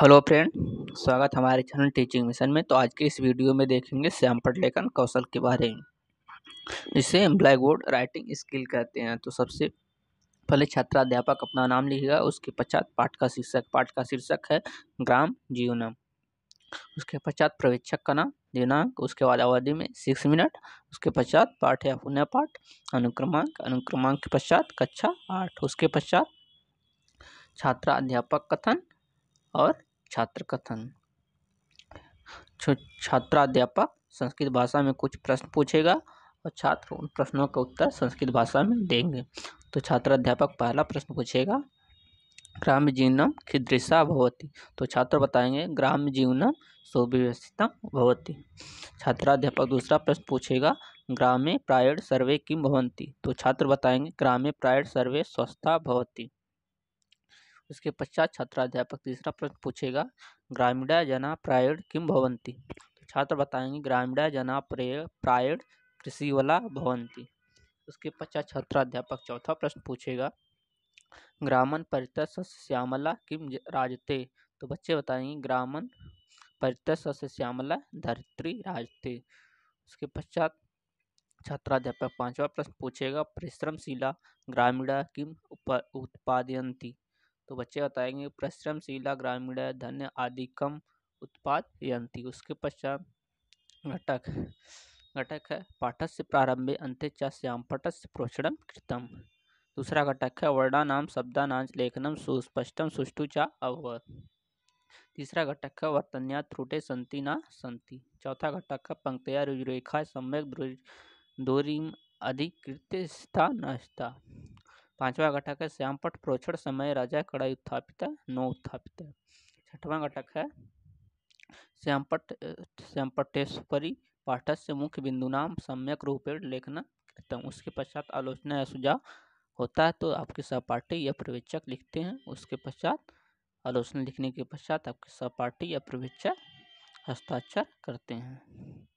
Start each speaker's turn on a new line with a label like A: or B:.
A: hello friend स्वागत हमारे channel teaching mission में तो आज के इस वीडियो में देखेंगे श्यामपट लेखन कौशल के बारे में इसे ब्लैक बोर्ड राइटिंग स्किल कहते हैं तो सबसे पहले छात्राध्यापक अपना नाम लिखेगा उसके पश्चात पाठ का शीर्षक पाठ का शीर्षक है ग्राम जीवनम उसके पश्चात प्रवेक्षक का नाम दिनांक उसके बाद अवधि में सिक्स मिनट उसके पश्चात पाठ या पुण्य पाठ अनुक्रमांक अनुक्रमांक के पश्चात कक्षा आठ उसके पश्चात छात्रा अध्यापक कथन और छात्र कथन छात्राध्यापक संस्कृत भाषा में कुछ प्रश्न पूछेगा और छात्र उन प्रश्नों का उत्तर संस्कृत भाषा में देंगे तो छात्राध्यापक पहला प्रश्न पूछेगा ग्राम जीवनम खिदृशा भवती तो छात्र बताएंगे ग्राम जीवनम सुव्यवस्थितम भवती छात्राध्यापक दूसरा प्रश्न पूछेगा ग्रामे प्रायण सर्वे किम भवंती तो छात्र बताएंगे ग्रामे प्रायण सर्वे स्वस्था भवती उसके पश्चात छात्राध्यापक तीसरा प्रश्न पूछेगा ग्रामीणा जना प्रायण किम भवंती तो छात्र बताएंगे ग्रामीणा जना प्रायण वाला भवंती उसके पश्चात छात्राध्यापक चौथा प्रश्न पूछेगा ग्रामन परितः श्यामला किम राजते तो बच्चे बताएंगे ग्रामन परितः श्यामला धरित्री राजते उसके पश्चात छात्राध्यापक पांचवा प्रश्न पूछेगा परिश्रमशिला ग्रामीणा किम उत्पादयंती तो बच्चे बताएंगे परिश्रमशिला ग्रामीण धन्य आदि कम उत्पाद यंती उसके पश्चात घटक घटक है पाठस्य प्रारंभे अंत्य श्याम पटस्य प्रोषणम कृतम दूसरा घटक है वर्णानाम शब्दानांच लेखनम सुस्पष्टम सुष्टु चा अवगत तीसरा घटक है वर्तन्या त्रुटे संति ना संति चौथा घटक है पंक्तया रुजरेखा सम्यक दूरी अधिकृत स्था नष्टा पांचवा घटक है श्यामपट प्रोक्षण समय राजा कड़ाई उत्थापित है नौ उत्थापित है छठवां घटक है श्यामपट श्यामपटेश्वरी पाठस्य मुख्य बिंदु नाम सम्यक रूपेण लेखन उसके पश्चात आलोचना या सुझाव होता है तो आपके सहपाठी या प्रवेक्षक लिखते हैं उसके पश्चात आलोचना लिखने के पश्चात आपके सहपाठी या प्रवेक्षक हस्ताक्षर करते हैं